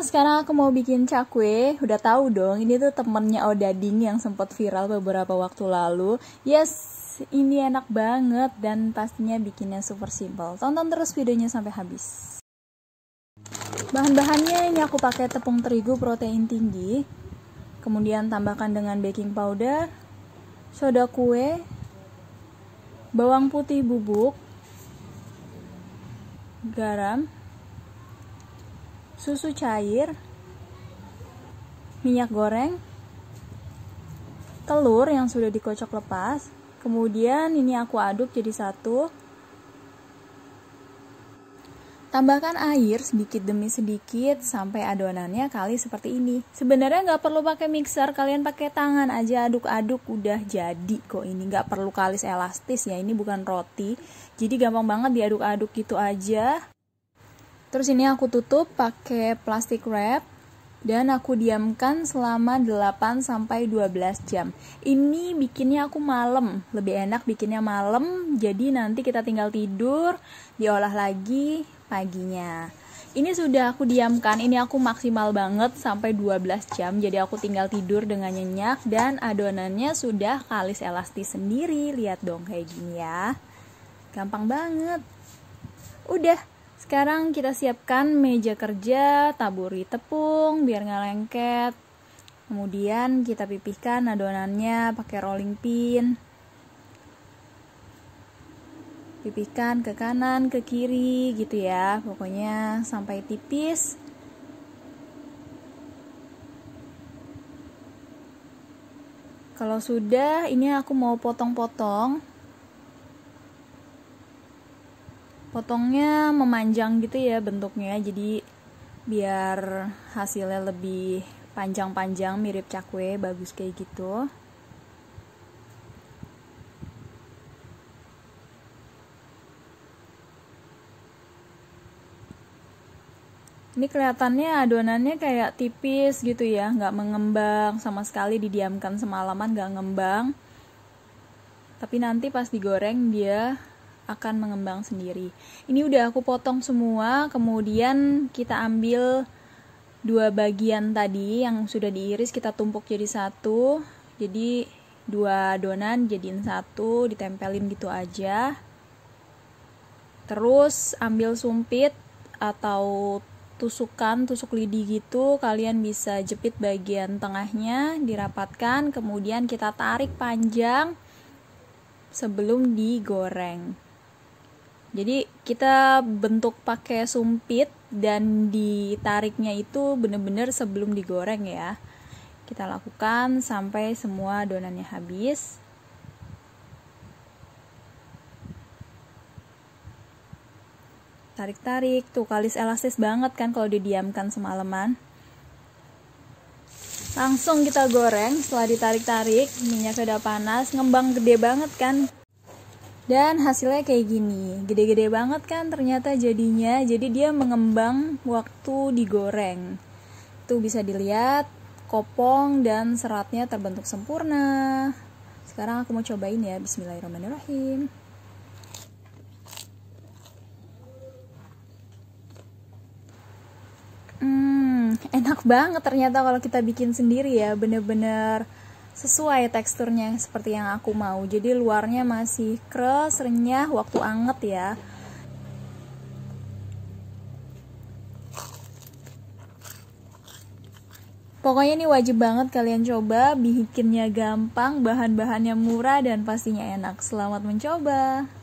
sekarang aku mau bikin cakwe. Udah tahu dong, ini tuh temennya Odading yang sempat viral beberapa waktu lalu. Yes, ini enak banget dan pastinya bikinnya super simple. Tonton terus videonya sampai habis. Bahan-bahannya ini aku pakai tepung terigu protein tinggi. Kemudian tambahkan dengan baking powder, soda kue, bawang putih bubuk, garam, susu cair, minyak goreng, telur yang sudah dikocok lepas, kemudian ini aku aduk jadi satu. Tambahkan air sedikit demi sedikit sampai adonannya kali seperti ini. Sebenarnya nggak perlu pakai mixer, kalian pakai tangan aja aduk-aduk udah jadi kok ini. Nggak perlu kalis elastis ya, ini bukan roti. Jadi gampang banget diaduk-aduk gitu aja. Terus ini aku tutup pakai plastik wrap dan aku diamkan selama 8 sampai 12 jam. Ini bikinnya aku malam, lebih enak bikinnya malam. Jadi nanti kita tinggal tidur, diolah lagi paginya. Ini sudah aku diamkan, ini aku maksimal banget sampai 12 jam. Jadi aku tinggal tidur dengan nyenyak dan adonannya sudah kalis elastis sendiri. Lihat dong kayak gini ya. Gampang banget. Udah, sekarang kita siapkan meja kerja, taburi tepung biar nggak lengket. Kemudian kita pipihkan adonannya pakai rolling pin. Pipihkan ke kanan, ke kiri gitu ya. Pokoknya sampai tipis. Kalau sudah, ini aku mau potong-potong potongnya memanjang gitu ya bentuknya jadi biar hasilnya lebih panjang-panjang mirip cakwe bagus kayak gitu ini kelihatannya adonannya kayak tipis gitu ya nggak mengembang sama sekali didiamkan semalaman nggak ngembang tapi nanti pas digoreng dia akan mengembang sendiri. Ini udah aku potong semua, kemudian kita ambil dua bagian tadi yang sudah diiris kita tumpuk jadi satu. Jadi dua adonan jadiin satu, ditempelin gitu aja. Terus ambil sumpit atau tusukan, tusuk lidi gitu, kalian bisa jepit bagian tengahnya, dirapatkan, kemudian kita tarik panjang sebelum digoreng. Jadi kita bentuk pakai sumpit dan ditariknya itu benar-benar sebelum digoreng ya. Kita lakukan sampai semua donannya habis. Tarik-tarik, tuh kalis elastis banget kan kalau didiamkan semalaman. Langsung kita goreng setelah ditarik-tarik, minyaknya udah panas, ngembang gede banget kan dan hasilnya kayak gini gede-gede banget kan ternyata jadinya jadi dia mengembang waktu digoreng itu bisa dilihat kopong dan seratnya terbentuk sempurna sekarang aku mau cobain ya bismillahirrahmanirrahim hmm enak banget ternyata kalau kita bikin sendiri ya bener-bener sesuai teksturnya seperti yang aku mau jadi luarnya masih kres renyah waktu anget ya Pokoknya ini wajib banget kalian coba, bikinnya gampang, bahan-bahannya murah dan pastinya enak. Selamat mencoba.